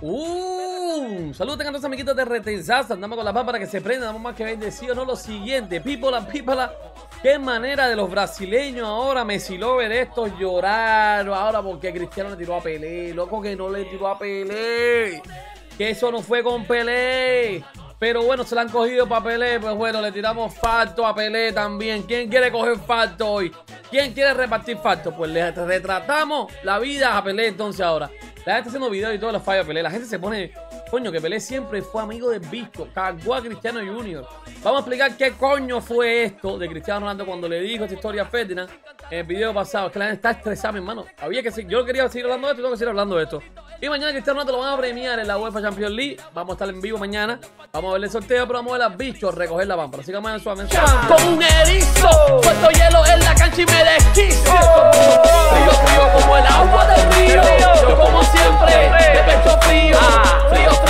Uh, saludos a todos amiguitos de Retensaza. Andamos con la pampa para que se prenda. Damos más que bendecido. No, lo siguiente. pipola, pipola, Qué manera de los brasileños ahora. Messi Lover estos llorar. Ahora porque Cristiano le tiró a Pelé. Loco que no le tiró a Pelé. Que eso no fue con Pelé. Pero bueno, se la han cogido para Pelé. Pues bueno, le tiramos falto a Pelé también. ¿Quién quiere coger falto hoy? ¿Quién quiere repartir falto? Pues le retratamos la vida a Pelé entonces ahora. La gente está haciendo videos y todo los fallos a Pelé. La gente se pone Coño, que Pelé siempre fue amigo del Bicho. Cagó a Cristiano Junior. Vamos a explicar qué coño fue esto de Cristiano Ronaldo cuando le dijo esta historia a Ferdinand en el video pasado. Es que la gente está estresada, mi hermano. Había que seguir. Yo quería seguir hablando de esto y tengo que seguir hablando de esto. Y mañana Cristiano Ronaldo lo van a premiar en la UEFA Champions League. Vamos a estar en vivo mañana. Vamos a ver el sorteo, pero vamos a ver a bichos, recoger la pampa. Así que mañana suavemente. Con un erizo, puesto hielo en la cancha y me desquizo. Oh. Frío, frío como el agua del río. Yo como siempre, de pecho frío, ah. frío.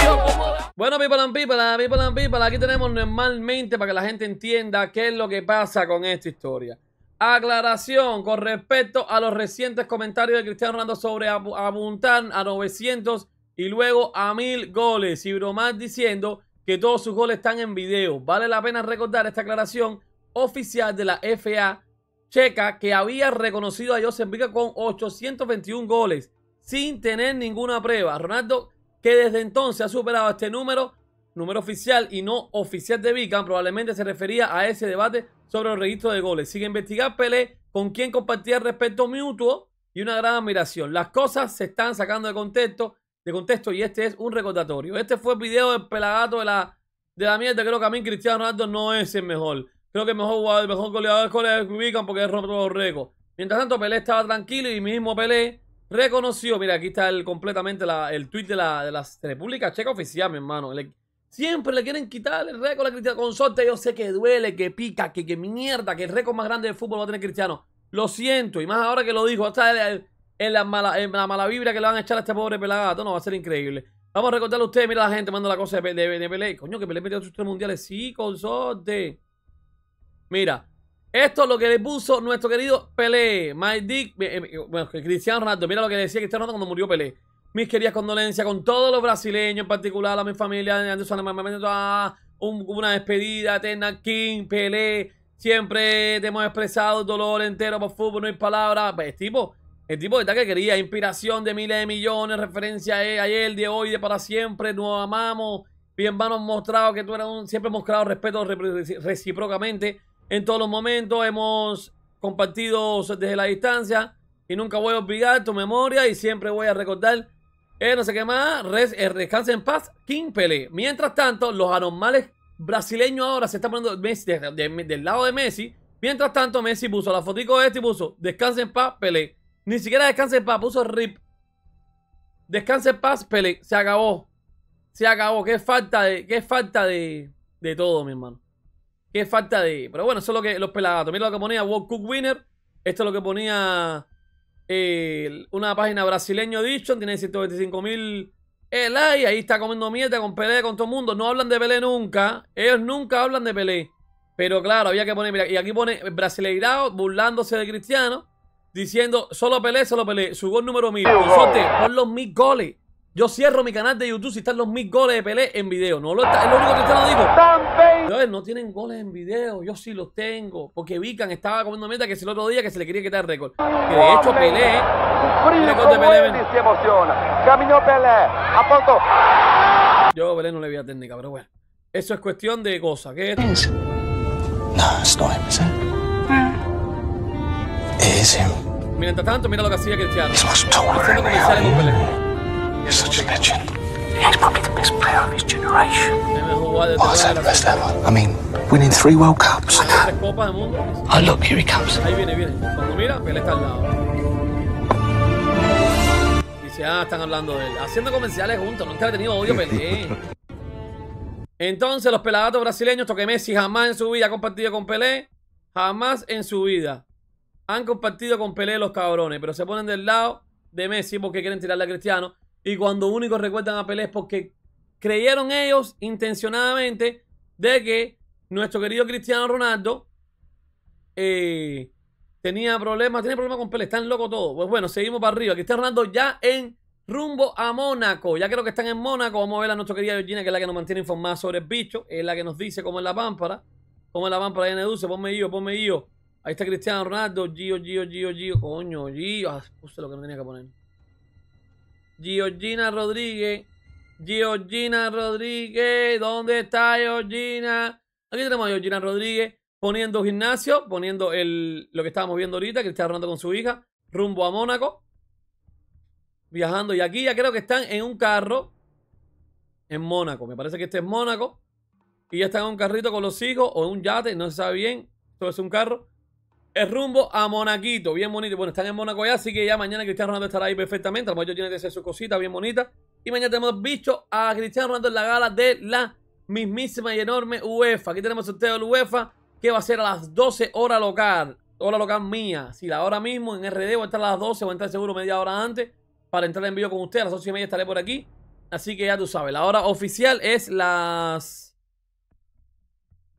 Bueno, people and people, people aquí tenemos normalmente para que la gente entienda qué es lo que pasa con esta historia. Aclaración con respecto a los recientes comentarios de Cristiano Ronaldo sobre apuntar a 900 y luego a 1000 goles y bromas diciendo que todos sus goles están en video. Vale la pena recordar esta aclaración oficial de la FA checa que había reconocido a Joseph Vica con 821 goles sin tener ninguna prueba. Ronaldo que desde entonces ha superado este número, número oficial y no oficial de Vican probablemente se refería a ese debate sobre el registro de goles. Sigue investigar Pelé, con quien compartía respeto mutuo y una gran admiración. Las cosas se están sacando de contexto, de contexto y este es un recordatorio. Este fue el video del pelagato de la, de la mierda. Creo que a mí Cristiano Ronaldo no es el mejor. Creo que el mejor jugador, el mejor goleador es Bicam porque es todos los récords. Mientras tanto, Pelé estaba tranquilo y mismo Pelé reconoció, mira, aquí está el, completamente el tweet de la, de la República Checa Oficial, mi hermano. siempre le quieren quitar el récord a Cristiano. Consorte, yo sé que duele, que pica, que, que mierda, que el récord más grande De fútbol va a tener Cristiano. Lo siento, y más ahora que lo dijo, hasta en, la, mala, la mala vibra que le van a echar a este pobre pelagato, no, va a ser increíble. Vamos a recordarle a ustedes, mira la gente manda la cosa de, de, Pelé. Coño, que Pelé metió sus tres mundiales. Sí, consorte. Mira, esto es lo que le puso nuestro querido Pelé. My Dick, eh, bueno, Cristiano Ronaldo. Mira lo que decía Cristiano Ronaldo cuando murió Pelé. Mis queridas condolencias con todos los brasileños, en particular a mi familia, una despedida eterna, King, Pelé. Siempre te hemos expresado dolor entero por fútbol, no hay palabras. Pues, tipo, el tipo de que quería, inspiración de miles de millones, referencia a eh, ayer, de hoy, de para siempre, nos amamos. Bien, vanos mostrado que tú eras un, siempre hemos creado respeto recíprocamente en todos los momentos. Hemos compartido desde la distancia y nunca voy a olvidar tu memoria y siempre voy a recordar. Eh, no sé qué más, res, eh, descanse en paz, King Pele. Mientras tanto, los anormales brasileños ahora se están poniendo del lado de Messi. Mientras tanto, Messi puso la fotico de este y puso descanse en paz, Pele. Ni siquiera descanse en paz, puso RIP. Descanse en paz, Pele. Se acabó. Se acabó. Qué falta de, qué falta de, de todo, mi hermano. Qué falta de... Pero bueno, eso que los pelagatos. Mira lo que ponía World Cup Winner. Esto es lo que ponía eh, una página brasileño dicho... Tiene 125 mil likes. Ahí está comiendo mierda con Pelé, con todo el mundo. No hablan de Pelé nunca. Ellos nunca hablan de Pelé. Pero claro, había que poner... Mira, y aquí pone brasileirado burlándose de Cristiano. Diciendo, solo Pelé, solo Pelé. Su gol número 1000. Con los mil goles. Yo cierro mi canal de YouTube si están los mil goles de Pelé en video. No lo está, es lo único que usted no dijo no tienen goles en video. Yo sí los tengo. Porque Vican estaba comiendo meta que es el otro día que se le quería quitar el récord. Que de hecho Pelé. Frío récord Pelé, se emociona. Caminó Pelé. Apuntó. Yo Pelé no le vi la técnica, pero bueno. Eso es cuestión de cosa. ¿Qué es? No, es no Es Mientras tanto, mira lo que hacía Cristiano. Es más, tú. Pelé. Es una legend. He's probably the best player of his generation. Oh, I mean, winning three World Cups. I oh, look, here he comes. Ahí viene, Cuando mira, Pelé está al lado. Dice, ah, están hablando de él. Haciendo comerciales juntos. Nunca he tenido odio Pelé. Entonces, los peladatos brasileños, toque Messi jamás en su vida ha compartido con Pelé. Jamás en su vida han compartido con Pelé los cabrones. Pero se ponen del lado de Messi porque quieren tirarle a Cristiano. Y cuando únicos recuerdan a Pelé es porque creyeron ellos intencionadamente de que nuestro querido Cristiano Ronaldo eh, tenía problemas, tiene problemas con Pelé, están locos todos. Pues bueno, seguimos para arriba. está Ronaldo ya en rumbo a Mónaco. Ya creo que están en Mónaco. Vamos a ver a nuestra querida Georgina, que es la que nos mantiene informada sobre el bicho, es la que nos dice cómo es la pámpara, cómo es la pámpara de dulce. ponme yo, ponme yo. Ahí está Cristiano Ronaldo, Gio, Gio, Gio, Gio, coño, Gio. Ah, lo que no tenía que poner. Georgina Rodríguez. Georgina Rodríguez. ¿Dónde está Georgina? Aquí tenemos a Georgina Rodríguez poniendo gimnasio, poniendo el, lo que estábamos viendo ahorita, que está hablando con su hija, rumbo a Mónaco. Viajando. Y aquí ya creo que están en un carro en Mónaco. Me parece que este es Mónaco. Y ya están en un carrito con los hijos o en un yate, no se sabe bien. Esto es un carro. El rumbo a Monaquito, bien bonito. Bueno, están en Mónaco ya, así que ya mañana Cristiano Ronaldo estará ahí perfectamente. A lo mejor tiene que hacer su cosita bien bonita. Y mañana tenemos visto a Cristiano Ronaldo en la gala de la mismísima y enorme UEFA. Aquí tenemos el sorteo del UEFA, que va a ser a las 12 horas local. Hora local mía. Si la hora mismo en RD voy a estar a las 12, voy a entrar seguro media hora antes para entrar en vivo con ustedes. A las 12 y media estaré por aquí. Así que ya tú sabes, la hora oficial es las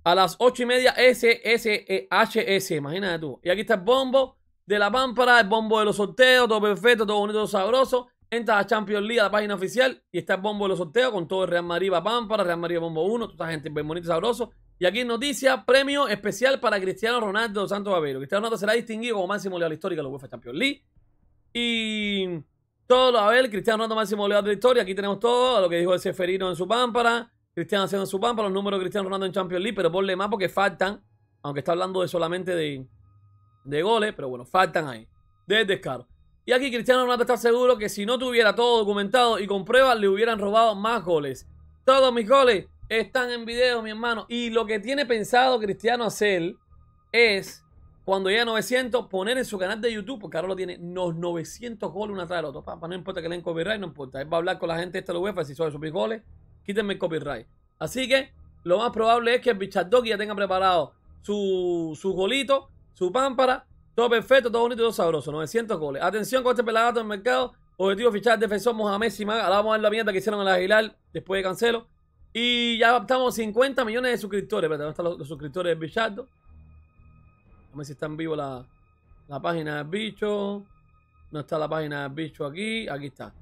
a las 8 y media, SSHS. E, Imagínate tú. Y aquí está el bombo de la pámpara, el bombo de los sorteos, todo perfecto, todo bonito, todo sabroso. Entra a Champions League, a la página oficial, y está el bombo de los sorteos con todo el Real Madrid va pámpara, Real Madrid bombo 1, toda gente bien bonita y sabroso. Y aquí noticia, premio especial para Cristiano Ronaldo Santos Bavero. Cristiano Ronaldo será distinguido como máximo leal histórico de la UEFA Champions League. Y todo lo a ver, Cristiano Ronaldo máximo leal de la historia. Aquí tenemos todo lo que dijo el Seferino en su pámpara. Cristiano haciendo su pan para los números de Cristiano Ronaldo en Champions League, pero ponle más porque faltan, aunque está hablando de solamente de, goles, pero bueno, faltan ahí. De descaro. Y aquí Cristiano Ronaldo está seguro que si no tuviera todo documentado y con pruebas, le hubieran robado más goles. Todos mis goles están en video, mi hermano. Y lo que tiene pensado Cristiano hacer es, cuando llegue a 900, poner en su canal de YouTube, porque ahora lo tiene, los 900 goles una tras otro, otro. no importa que le den copyright, no importa. Él va a hablar con la gente de esta UEFA si son sus goles quítenme el copyright. Así que lo más probable es que el Bichardo ya tenga preparado su, su golito, su pámpara, todo perfecto, todo bonito todo sabroso. 900 goles. Atención con este pelagato en el mercado. Objetivo fichar defensor Mohamed Simaga. Ahora vamos a ver la mierda que hicieron en la Aguilar después de Cancelo. Y ya estamos 50 millones de suscriptores. ¿dónde están los, suscriptores del Bichardo. A ver si está en vivo la, la página del bicho. No está la página del bicho aquí. Aquí está.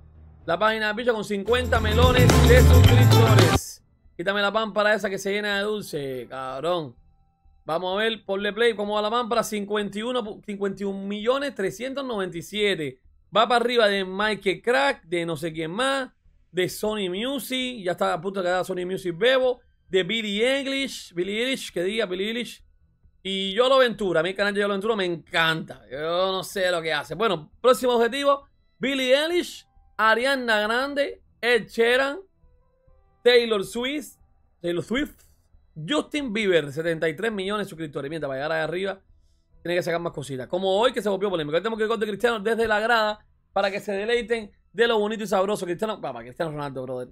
La página de con 50 melones de suscriptores. Quítame la pámpara esa que se llena de dulce, cabrón. Vamos a ver, le play, cómo va la pámpara. 51, 51 millones 397. Va para arriba de Mike Crack, de no sé quién más, de Sony Music. Ya está a punto de quedar Sony Music Bebo. De Billy English, Billy English, que diga Billy English. Y Yolo Ventura, mi canal de Yolo Ventura me encanta. Yo no sé lo que hace. Bueno, próximo objetivo, Billy English Ariana Grande, Ed Sheeran, Taylor Swift, Taylor Swift, Justin Bieber, 73 millones de suscriptores. Mientras para llegar ahí arriba, tiene que sacar más cositas. Como hoy que se volvió polémico. tenemos que ir con Cristiano desde la grada para que se deleiten de lo bonito y sabroso. Cristiano, papá, Cristiano Ronaldo, brother.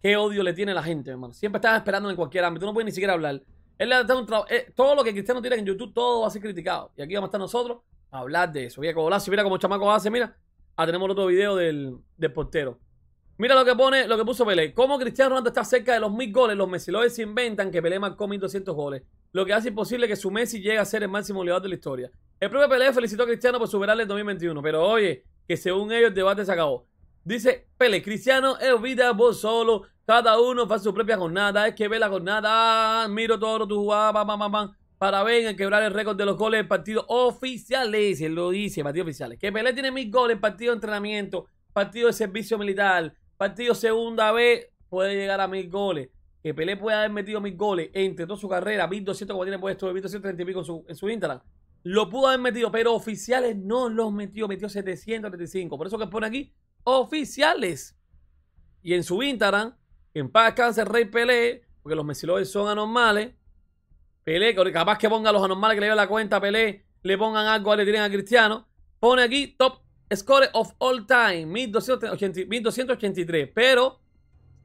Qué odio le tiene la gente, hermano. Siempre están esperando en cualquier ámbito. No puede ni siquiera hablar. Él eh, todo lo que Cristiano tira en YouTube, todo va a ser criticado. Y aquí vamos a estar nosotros a hablar de eso. Mira, si mira como chamaco hace, mira. Ah, tenemos otro video del, portero. Mira lo que pone, lo que puso Pele. Como Cristiano Ronaldo está cerca de los mil goles, los mesiloides se inventan que Pelé marcó 1200 goles, lo que hace imposible que su Messi llegue a ser el máximo goleador de la historia. El propio Pelé felicitó a Cristiano por superarle el 2021, pero oye, que según ellos el debate se acabó. Dice Pele, Cristiano es vida vos solo, cada uno va a su propia jornada, es que ve la jornada, ah, miro todo tu jugada, tú pam, para vengan quebrar el récord de los goles en partidos oficiales. Él lo dice, partidos oficiales. Que Pelé tiene mil goles en partido de entrenamiento, partido de servicio militar, partido segunda vez, puede llegar a mil goles. Que Pelé puede haber metido mil goles entre toda su carrera, 1200 como tiene puesto, 1230 pico en su, en Instagram. Lo pudo haber metido, pero oficiales no los metió, metió 735. Por eso que pone aquí oficiales. Y en su Instagram, en paz cáncer Rey Pelé, porque los mesiloides son anormales, Pelé, capaz que ponga a los anormales que le dio la cuenta Pelé, le pongan algo, le tiren a Cristiano. Pone aquí top score of all time, 1283, pero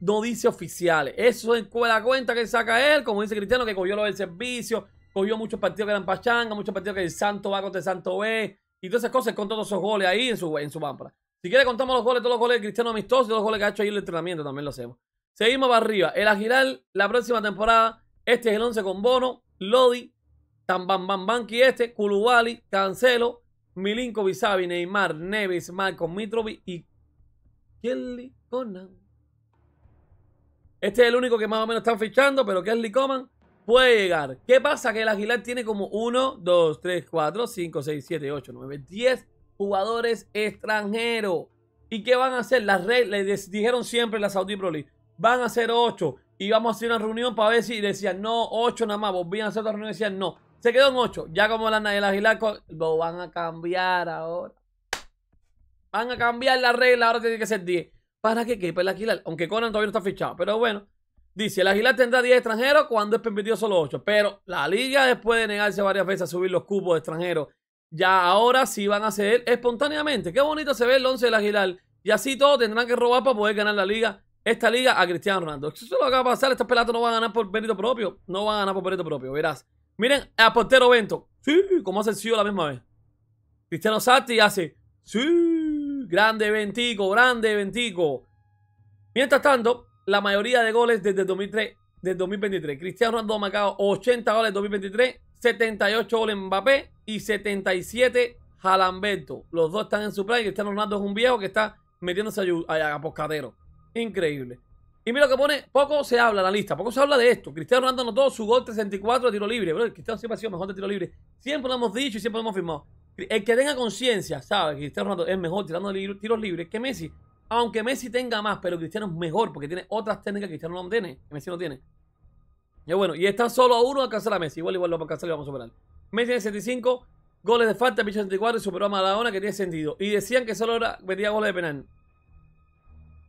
no dice oficiales. Eso es la cuenta que saca él, como dice Cristiano, que cogió lo del servicio, cogió muchos partidos que eran pachanga, muchos partidos que el Santo va contra el Santo B, y todas esas cosas, con todos esos goles ahí en su, en su Si quiere contamos los goles, todos los goles de Cristiano Amistoso, todos los goles que ha hecho ahí en el entrenamiento, también lo hacemos. Seguimos para arriba. El Aguilar, la próxima temporada, este es el 11 con Bono, Lodi, Tambambambanqui este, Kuluwali, Cancelo, Milinko, Bisabi, Neymar, Neves, Marcos, Mitrovic y Kelly Conan. Este es el único que más o menos están fichando, pero Kelly Coman puede llegar. ¿Qué pasa? Que el Aguilar tiene como 1, 2, 3, 4, 5, 6, 7, 8, 9, 10 jugadores extranjeros. ¿Y qué van a hacer? Las redes, les dijeron siempre la Saudi Pro League van a ser 8 y vamos a hacer una reunión para ver si decían no, 8 nada más, volvían a hacer otra reunión y decían no. Se quedó en 8. Ya como la el Aguilar lo van a cambiar ahora. Van a cambiar la regla, ahora tiene que ser 10. ¿Para qué quepa el Aguilar? Aunque Conan todavía no está fichado, pero bueno. Dice, el Aguilar tendrá 10 extranjeros cuando es permitido solo 8. Pero la liga después de negarse varias veces a subir los cupos de extranjeros, ya ahora sí van a ceder espontáneamente. Qué bonito se ve el 11 del Aguilar. Y así todos tendrán que robar para poder ganar la liga esta liga a Cristiano Ronaldo. Eso es lo que va a pasar. Estos pelatos no van a ganar por mérito propio. No van a ganar por mérito propio, verás. Miren a portero Bento. Sí, como hace el la misma vez. Cristiano Sarti hace. Sí, grande Ventico, grande Ventico. Mientras tanto, la mayoría de goles desde 2003, 2023. Cristiano Ronaldo ha marcado 80 goles en 2023, 78 goles en Mbappé y 77 Jalamberto. Los dos están en su play Cristiano Ronaldo es un viejo que está metiéndose a, a, Increíble. Y mira lo que pone, poco se habla en la lista, poco se habla de esto. Cristiano Ronaldo anotó su gol 64 de tiro libre. Cristiano siempre ha sido mejor de tiro libre. Siempre lo hemos dicho y siempre lo hemos firmado. El que tenga conciencia sabe que Cristiano Ronaldo es mejor tirando tiros libres que Messi. Aunque Messi tenga más, pero Cristiano es mejor porque tiene otras técnicas que Cristiano no tiene, que Messi no tiene. Y bueno, y está solo a uno a alcanzar a Messi. Igual, igual lo vamos a alcanzar y vamos a superar. Messi tiene 65 goles de falta, picho 64 y superó a Maradona que tiene sentido. Y decían que solo era, metía goles de penal.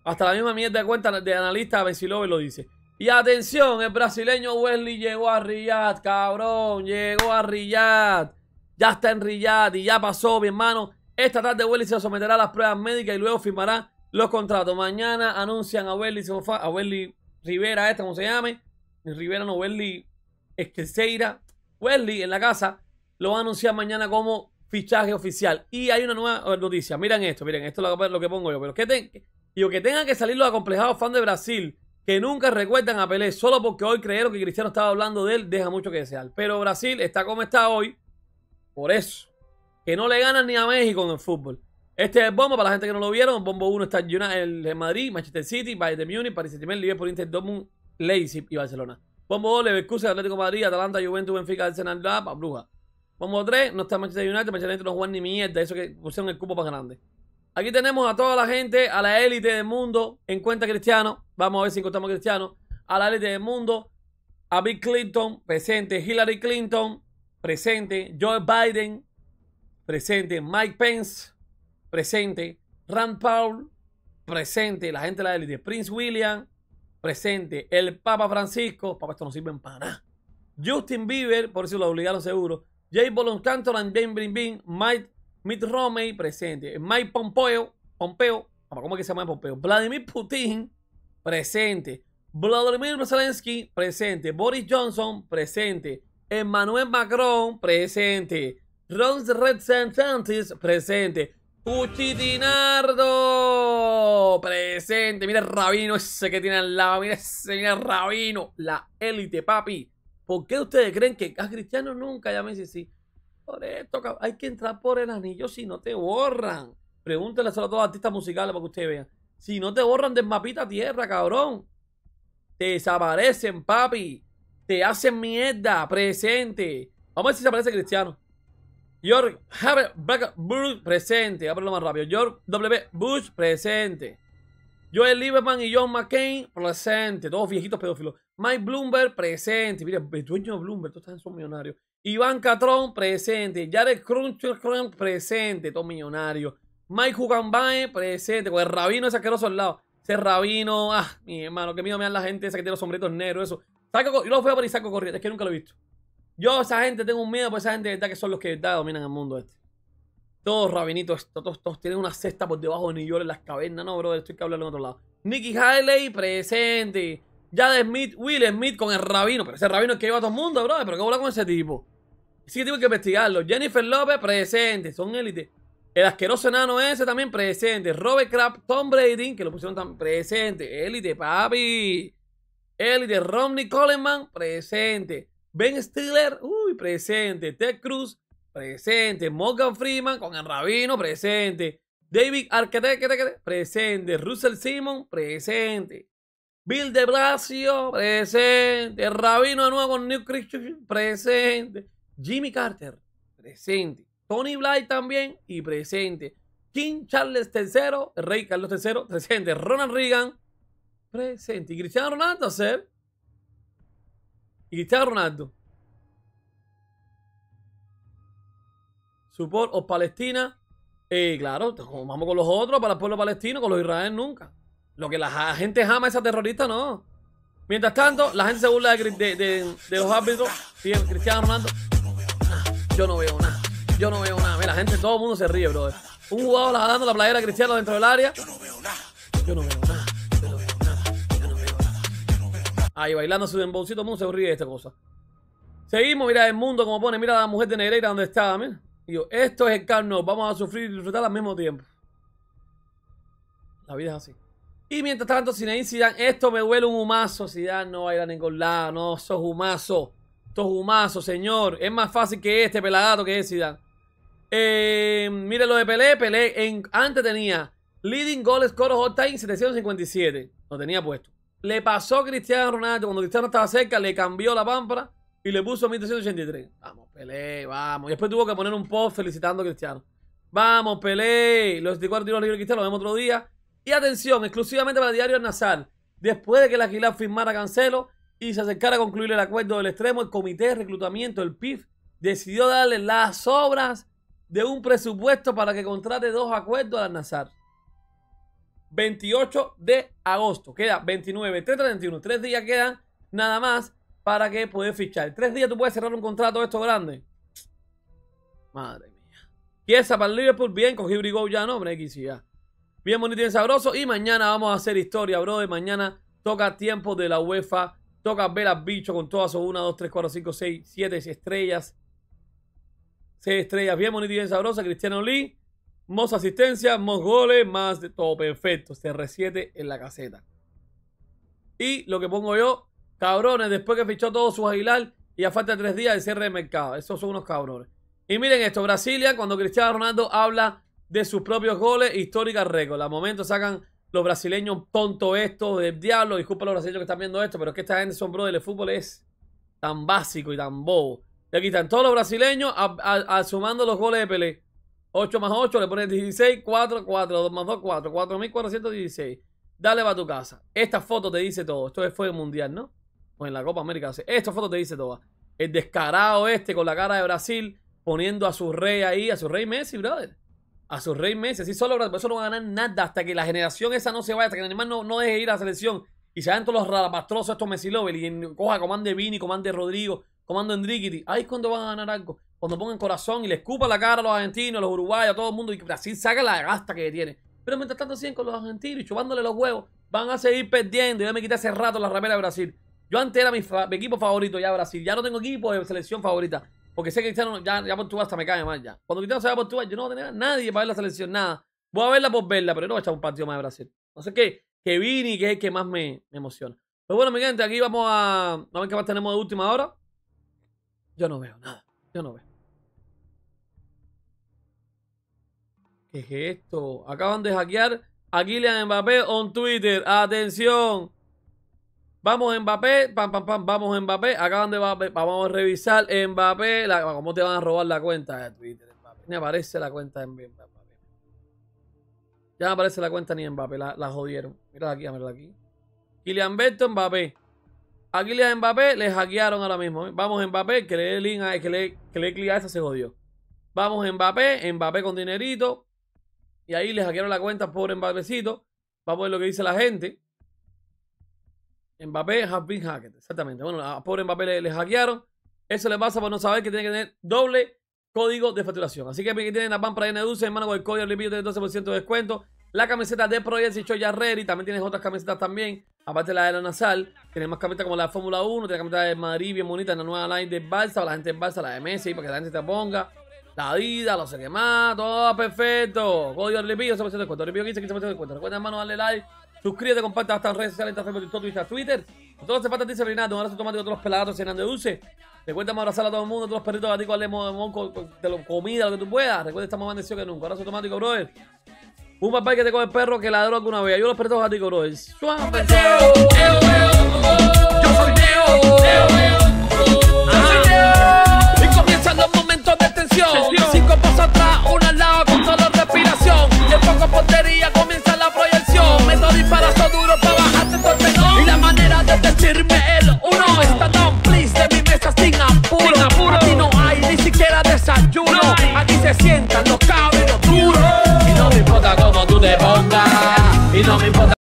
Hasta la misma mierda de cuenta de analista y lo dice. Y atención, el brasileño Wesley llegó a Riyadh, cabrón. Llegó a Riyadh. Ya está en Riyadh y ya pasó, mi hermano. Esta tarde Wesley se someterá a las pruebas médicas y luego firmará los contratos. Mañana anuncian a Wesley, a Rivera, este como se llame. Rivera no, Wesley Esqueceira. Wesley en la casa lo va a anunciar mañana como fichaje oficial. Y hay una nueva noticia. Miren esto, miren, esto es lo que, pongo yo. Pero ¿qué, tengo. Y que tengan que salir los acomplejados fans de Brasil, que nunca recuerdan a Pelé solo porque hoy creyeron que Cristiano estaba hablando de él, deja mucho que desear. Pero Brasil está como está hoy, por eso, que no le ganan ni a México en el fútbol. Este es el bombo, para la gente que no lo vieron, bombo 1 está el Madrid, Manchester City, Bayern de Múnich, Paris Saint-Germain, Liverpool, Inter, Dortmund, Leipzig y Barcelona. Bombo 2, Leverkusen, Atlético de Madrid, Atalanta, Juventus, Benfica, Arsenal, La Bruja. Bombo 3, no está Manchester United, Manchester United no juega ni mierda, eso que pusieron el cupo para grande. Aquí tenemos a toda la gente, a la élite del mundo en cuenta cristiano. Vamos a ver si encontramos cristiano. A la élite del mundo. A Bill Clinton, presente. Hillary Clinton, presente. Joe Biden, presente. Mike Pence, presente. Rand Paul, presente. La gente de la élite. Prince William, presente. El Papa Francisco. Papá esto no sirve para nada. Justin Bieber, por eso lo obligaron seguro. Jay Boloncantor and Jane Brin Mike Mitt Romney presente. Mike Pompeo, Pompeo, ¿cómo que se llama Pompeo? Vladimir Putin presente. Vladimir Zelensky presente. Boris Johnson presente. Emmanuel Macron presente. Ron Red presente. Cuchitinardo presente. Mira el Rabino ese que tiene al lado. Mira ese, mira Rabino. La élite, papi. ¿Por qué ustedes creen que a Cristiano nunca? Ya me sí. Por esto, hay que entrar por el anillo si no te borran. Pregúntale a todos los artistas musicales para que ustedes vean. Si no te borran del mapita tierra, cabrón. Te desaparecen, papi. Te hacen mierda. Presente. Vamos a ver si se aparece Cristiano. George Bush presente. Voy a más rápido. George W. Bush presente. Joel Lieberman y John McCain, presente. Todos viejitos pedófilos. Mike Bloomberg, presente. mire, dueño de Bloomberg, todos están son millonarios. Iván Catrón, presente. Jared Crunch presente. Todos millonarios. Mike Hugambae, presente. Con el rabino ese asqueroso al lado. Ese rabino, ah, mi hermano, qué miedo me dan la gente esa que tiene los sombritos negros, eso. Saco, yo lo fui a y saco corriente, es que nunca lo he visto. Yo, esa gente, tengo un miedo por esa gente de verdad que son los que de dominan el mundo este. Todos rabinitos, todos, todos tienen una cesta por debajo de yo en las cavernas. No, bro estoy que hablar en otro lado. Nicky Haley presente. Jade Smith, Will Smith con el rabino. Pero ese rabino es que lleva a todo el mundo, bro. Pero qué hablar con ese tipo. Sí que tengo que investigarlo. Jennifer López presente. Son élite. El asqueroso enano ese también presente. Robert Kraft, Tom Brady, que lo pusieron tan presente. Élite, papi. Élite, Romney Coleman, presente. Ben Stiller, uy, presente. Ted Cruz, presente. Morgan Freeman con el Rabino, presente. David Arquette, presente. Russell Simon, presente. Bill de Blasio, presente. Rabino de nuevo con New Christian, presente. Jimmy Carter, presente. Tony Blair también y presente. King Charles III, rey Carlos III, presente. Ronald Reagan, presente. Y Cristiano Ronaldo, ser. Y Cristiano Ronaldo, support o Palestina. Y claro, vamos con los otros, para el pueblo palestino, con los israelíes nunca. Lo que la gente ama es a no. Mientras tanto, la gente se burla de, de, de, de los árbitros. Sí, Cristiano Ronaldo. Ah, yo no veo nada. Yo no veo nada. Mira, la gente, todo el mundo se ríe, brother. Un jugador la dando la playera a Cristiano dentro del área. Yo no veo nada. Yo no veo nada. Yo no veo nada. Yo no veo nada. Yo no Ahí bailando su demboncito, todo mundo se ríe de esta cosa. Seguimos, mira el mundo como pone. Mira la mujer de Negreira donde está, mira. Digo, esto es el carno, vamos a sufrir y disfrutar al mismo tiempo. La vida es así. Y mientras tanto, Zinedine Zidane, esto me huele un humazo. Zidane no va a ir a ningún lado, no, sos humazo. Sos humazo, señor. Es más fácil que este pelagato que es Zidane. Eh, mire lo de Pelé, Pelé en, antes tenía leading goal score all time 757. Lo tenía puesto. Le pasó Cristiano Ronaldo, cuando Cristiano estaba cerca, le cambió la pámpara y le puso 1383. Vamos, Pelé, vamos. Y después tuvo que poner un post felicitando a Cristiano. Vamos, Pelé. Los 24 tiros libres de Cristiano, lo vemos otro día. Y atención, exclusivamente para el diario El Nazar. Después de que el Aguilar firmara Cancelo y se acercara a concluir el acuerdo del extremo, el Comité de Reclutamiento, el PIF, decidió darle las obras de un presupuesto para que contrate dos acuerdos al Nazar. 28 de agosto, queda 29, 331. 31, tres días quedan nada más para que puedas fichar. Tres días tú puedes cerrar un contrato de esto grande. Madre mía. Pieza para el Liverpool, bien, con Hibrigo ya, no, hombre, X ya. Bien bonito y bien sabroso. Y mañana vamos a hacer historia, bro. De mañana toca tiempo de la UEFA. Toca ver a bicho con todas sus 1, 2, 3, 4, 5, 6, 7 estrellas. 6 estrellas, bien bonito y bien sabroso. Cristiano Lee. Más asistencia, más goles, más de todo perfecto. CR7 en la caseta. Y lo que pongo yo, Cabrones, después que fichó todo su Aguilar y a falta de tres días de cierre de mercado. Esos son unos cabrones. Y miren esto, Brasilia, cuando Cristiano Ronaldo habla de sus propios goles, histórica récord. Al momento sacan los brasileños tonto esto del diablo. Disculpa a los brasileños que están viendo esto, pero es que esta gente son brothers. El fútbol es tan básico y tan bobo. Y aquí están todos los brasileños sumando los goles de Pelé. 8 más 8 le ponen 16, 4, 4, 2 más 2, 4, 4.416. Dale va a tu casa. Esta foto te dice todo. Esto fue el mundial, ¿no? o en la Copa América. Esta foto te dice todo. El descarado este con la cara de Brasil poniendo a su rey ahí, a su rey Messi, brother. A su rey Messi. Así solo eso no va a ganar nada hasta que la generación esa no se vaya, hasta que el no, no deje ir a la selección y se hagan todos los rapastrosos estos Messi Lovel y coja de Vini, comande Rodrigo, comando Enriquiti. Ahí es cuando van a ganar algo. Cuando pongan corazón y le escupa la cara a los argentinos, a los uruguayos, a todo el mundo y Brasil saque la gasta que tiene. Pero mientras tanto siguen con los argentinos y chupándole los huevos, van a seguir perdiendo ya me quité hace rato la ramera de Brasil. Yo antes era mi, equipo favorito ya Brasil. Ya no tengo equipo de selección favorita. Porque sé que Cristiano ya, por Portugal hasta me cae mal ya. Cuando Cristiano se va a Portugal, yo no voy a tener a nadie para ver la selección, nada. Voy a verla por verla, pero no voy a echar un partido más de Brasil. No sé qué, que Vini, que es el que más me, emociona. Pero bueno, mi gente, aquí vamos a, a ver qué más tenemos de última hora. Yo no veo nada. Yo no veo. ¿Qué es esto? Acaban de hackear a Kylian Mbappé on Twitter. ¡Atención! Vamos Mbappé, pam, pam, pam, vamos Mbappé. Acaban de vamos a revisar Mbappé. ¿Cómo te van a robar la cuenta de Twitter, Mbappé? Me aparece la cuenta de Mbappé. Ya no aparece la cuenta ni Mbappé, la, la jodieron. Mírala aquí, mírala aquí. Kylian Mbappé. A le Mbappé le hackearon ahora mismo. Vamos ¿eh? Vamos Mbappé, que le dé link clic a esa, se jodió. Vamos Mbappé, Mbappé con dinerito. Y ahí le hackearon la cuenta, pobre Mbappécito. Vamos a ver lo que dice la gente. Mbappé has been hacked. Exactamente. Bueno, a pobre Mbappé le, hackearon. Eso le pasa por no saber que tiene que tener doble código de facturación. Así que aquí tienen la para de Dulce, hermano, con el código le tiene 12% de descuento. La camiseta de Project y Choya También tienes otras camisetas también. Aparte de la de la Nasal. Tienes más camisetas como la Fórmula 1. Tiene camisetas de Madrid bien bonita. La nueva line de Balsa. La gente en Balsa, la de Messi, para que la gente te ponga. La vida, Lo sé qué más, todo perfecto. Código de 12% de descuento. 15, 15% de descuento. Recuerda, hermano, darle like Suscríbete, comparte hasta las redes sociales, Instagram, Facebook, TikTok, Twitter, Twitter. Nosotros hace falta disciplinar, un abrazo automático a todos los pelados llenando de dulce. Recuerda abrazar a todo el mundo, a todos los perritos, a ti, de monco, de comida, lo que tú puedas. Recuerda, estamos más bendecidos que nunca. Abrazo automático, brother. Un papá que te come el perro que ladró alguna vez. Yo los perritos a brother. Yo soy Leo. disparazo duro para bajarte tu no. Y la manera de decirme el uno está tan please de mi mesa sin apuro. Sin apuro. Aquí no hay ni siquiera desayuno. Aquí se sientan los cabros duros. Y no me importa cómo tú te pongas. Y no me importa.